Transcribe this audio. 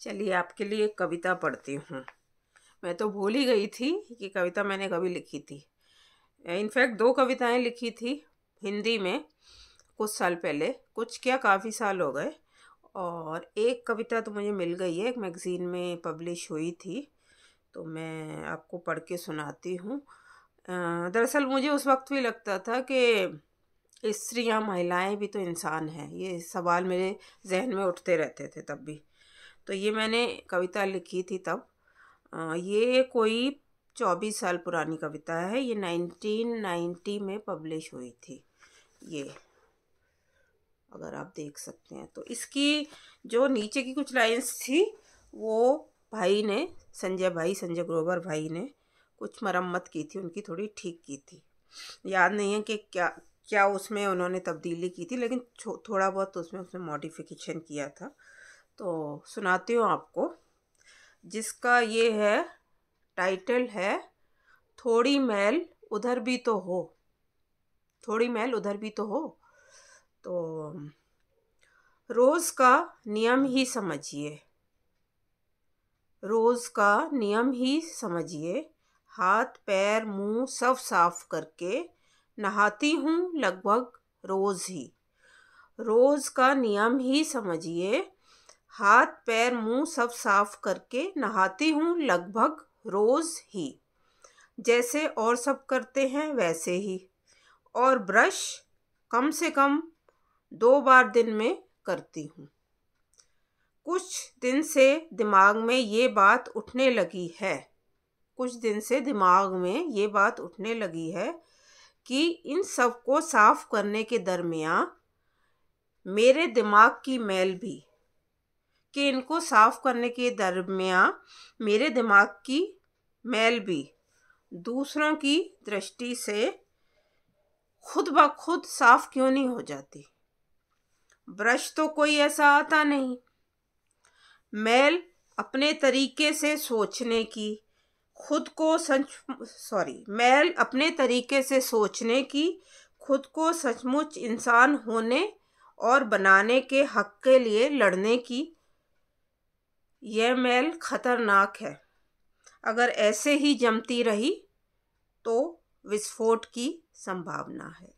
चलिए आपके लिए एक कविता पढ़ती हूँ मैं तो भूल ही गई थी कि कविता मैंने कभी लिखी थी इनफैक्ट दो कविताएं लिखी थी हिंदी में कुछ साल पहले कुछ क्या काफ़ी साल हो गए और एक कविता तो मुझे मिल गई है एक मैगज़ीन में पब्लिश हुई थी तो मैं आपको पढ़ के सुनाती हूँ दरअसल मुझे उस वक्त भी लगता था कि स्त्री या महिलाएं भी तो इंसान हैं ये सवाल मेरे जहन में उठते रहते थे तब भी तो ये मैंने कविता लिखी थी तब ये कोई चौबीस साल पुरानी कविता है ये नाइनटीन नाइन्टी में पब्लिश हुई थी ये अगर आप देख सकते हैं तो इसकी जो नीचे की कुछ लाइंस थी वो भाई ने संजय भाई संजय ग्रोवर भाई ने कुछ मरम्मत की थी उनकी थोड़ी ठीक की थी याद नहीं है कि क्या क्या उसमें उन्होंने तब्दीली की थी लेकिन थोड़ा बहुत उसमें उसने मॉडिफिकेशन किया था सुनाती हूँ आपको जिसका ये है टाइटल है थोड़ी मैल उधर भी तो हो थोड़ी मैल उधर भी तो हो तो रोज़ का नियम ही समझिए रोज़ का नियम ही समझिए हाथ पैर मुंह सब साफ करके नहाती हूँ लगभग रोज़ ही रोज़ का नियम ही समझिए हाथ पैर मुंह सब साफ करके नहाती हूँ लगभग रोज़ ही जैसे और सब करते हैं वैसे ही और ब्रश कम से कम दो बार दिन में करती हूँ कुछ दिन से दिमाग में ये बात उठने लगी है कुछ दिन से दिमाग में ये बात उठने लगी है कि इन सब को साफ करने के दरमियान मेरे दिमाग की मैल भी कि इनको साफ़ करने के दरमियान मेरे दिमाग की मैल भी दूसरों की दृष्टि से खुद ब खुद साफ़ क्यों नहीं हो जाती ब्रश तो कोई ऐसा आता नहीं मैल अपने तरीके से सोचने की खुद को सच सॉरी मैल अपने तरीके से सोचने की खुद को सचमुच इंसान होने और बनाने के हक के लिए लड़ने की यह मैल खतरनाक है अगर ऐसे ही जमती रही तो विस्फोट की संभावना है